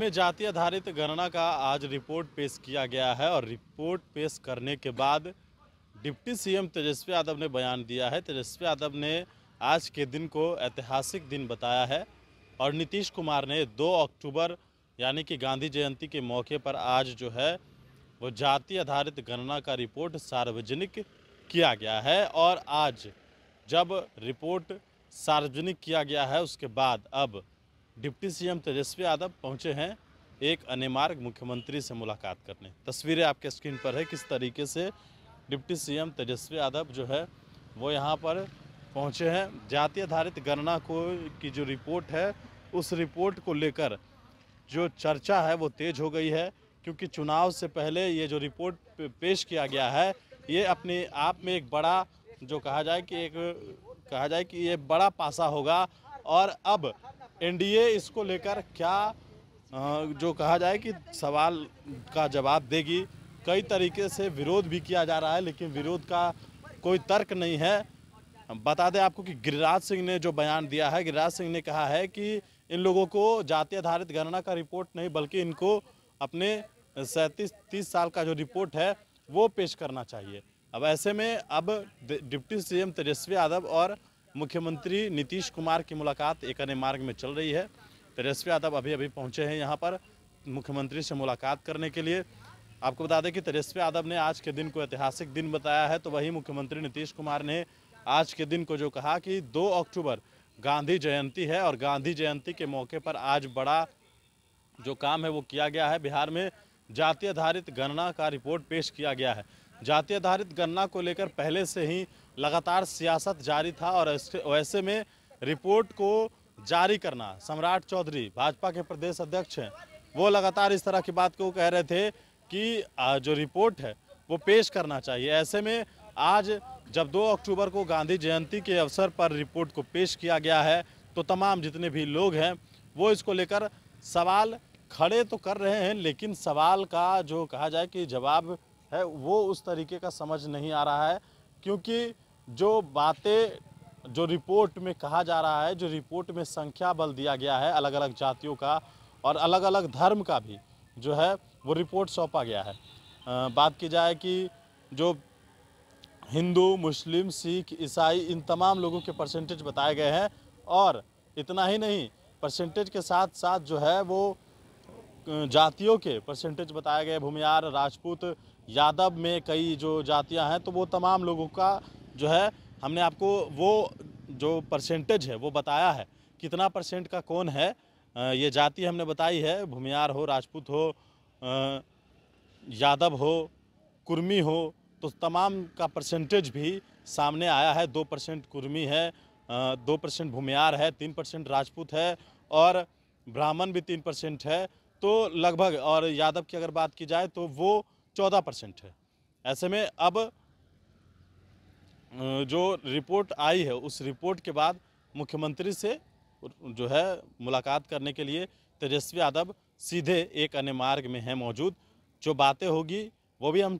में जाति आधारित गणना का आज रिपोर्ट पेश किया गया है और रिपोर्ट पेश करने के बाद डिप्टी सीएम तेजस्वी यादव ने बयान दिया है तेजस्वी यादव ने आज के दिन को ऐतिहासिक दिन बताया है और नीतीश कुमार ने 2 अक्टूबर यानी कि गांधी जयंती के मौके पर आज जो है वो जाति आधारित गणना का रिपोर्ट सार्वजनिक किया गया है और आज जब रिपोर्ट सार्वजनिक किया गया है उसके बाद अब डिप्टी सीएम तेजस्वी यादव पहुंचे हैं एक अनेमार्ग मुख्यमंत्री से मुलाकात करने तस्वीरें आपके स्क्रीन पर है किस तरीके से डिप्टी सीएम तेजस्वी यादव जो है वो यहाँ पर पहुँचे हैं जाति आधारित गणना को की जो रिपोर्ट है उस रिपोर्ट को लेकर जो चर्चा है वो तेज़ हो गई है क्योंकि चुनाव से पहले ये जो रिपोर्ट पेश किया गया है ये अपने आप में एक बड़ा जो कहा जाए कि एक कहा जाए कि ये बड़ा पासा होगा और अब एनडीए इसको लेकर क्या जो कहा जाए कि सवाल का जवाब देगी कई तरीके से विरोध भी किया जा रहा है लेकिन विरोध का कोई तर्क नहीं है बता दें आपको कि गिरिराज सिंह ने जो बयान दिया है गिरिराज सिंह ने कहा है कि इन लोगों को जाति आधारित गणना का रिपोर्ट नहीं बल्कि इनको अपने सैंतीस तीस साल का जो रिपोर्ट है वो पेश करना चाहिए अब ऐसे में अब डिप्टी सीएम तेजस्वी यादव और मुख्यमंत्री नीतीश कुमार की मुलाकात एक अन्य मार्ग में चल रही है तेजस्वी यादव अभी अभी पहुंचे हैं यहाँ पर मुख्यमंत्री से मुलाकात करने के लिए आपको बता दें कि तेजस्वी यादव ने आज के दिन को ऐतिहासिक दिन बताया है तो वही मुख्यमंत्री नीतीश कुमार ने आज के दिन को जो कहा कि दो अक्टूबर गांधी जयंती है और गांधी जयंती के मौके पर आज बड़ा जो काम है वो किया गया है बिहार में जाति आधारित गणना का रिपोर्ट पेश किया गया है जाति आधारित गणना को लेकर पहले से ही लगातार सियासत जारी था और ऐसे में रिपोर्ट को जारी करना सम्राट चौधरी भाजपा के प्रदेश अध्यक्ष हैं वो लगातार इस तरह की बात को कह रहे थे कि जो रिपोर्ट है वो पेश करना चाहिए ऐसे में आज जब 2 अक्टूबर को गांधी जयंती के अवसर पर रिपोर्ट को पेश किया गया है तो तमाम जितने भी लोग हैं वो इसको लेकर सवाल खड़े तो कर रहे हैं लेकिन सवाल का जो कहा जाए कि जवाब है वो उस तरीके का समझ नहीं आ रहा है क्योंकि जो बातें जो रिपोर्ट में कहा जा रहा है जो रिपोर्ट में संख्या बल दिया गया है अलग अलग जातियों का और अलग अलग धर्म का भी जो है वो रिपोर्ट सौंपा गया है आ, बात की जाए कि जो हिंदू मुस्लिम सिख ईसाई इन तमाम लोगों के परसेंटेज बताए गए हैं और इतना ही नहीं परसेंटेज के साथ साथ जो है वो जातियों के परसेंटेज बताए गए भूमियार राजपूत यादव में कई जो जातियां हैं तो वो तमाम लोगों का जो है हमने आपको वो जो परसेंटेज है वो बताया है कितना परसेंट का कौन है ये जाति हमने बताई है भूमियार हो राजपूत हो यादव हो कुर्मी हो तो तमाम का परसेंटेज भी सामने आया है दो परसेंट कुर्मी है दो परसेंट भूमियार है तीन परसेंट राजपूत है और ब्राह्मण भी तीन परसेंट है तो लगभग और यादव की अगर बात की जाए तो वो चौदह परसेंट है ऐसे में अब जो रिपोर्ट आई है उस रिपोर्ट के बाद मुख्यमंत्री से जो है मुलाकात करने के लिए तेजस्वी यादव सीधे एक अन्य मार्ग में हैं मौजूद जो बातें होगी वो भी हम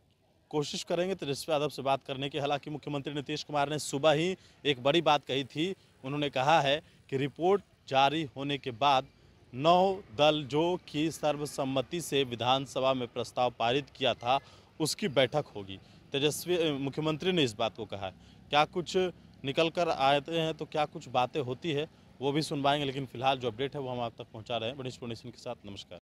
कोशिश करेंगे तेजस्वी यादव से बात करने की हालांकि मुख्यमंत्री नीतीश कुमार ने सुबह ही एक बड़ी बात कही थी उन्होंने कहा है कि रिपोर्ट जारी होने के बाद नौ दल जो कि सर्वसम्मति से विधानसभा में प्रस्ताव पारित किया था उसकी बैठक होगी तेजस्वी मुख्यमंत्री ने इस बात को कहा क्या कुछ निकल कर आते हैं तो क्या कुछ बातें होती है वो भी सुनवाएंगे लेकिन फिलहाल जो अपडेट है वो हम आप तक पहुँचा रहे हैं बनीश पुणेश के साथ नमस्कार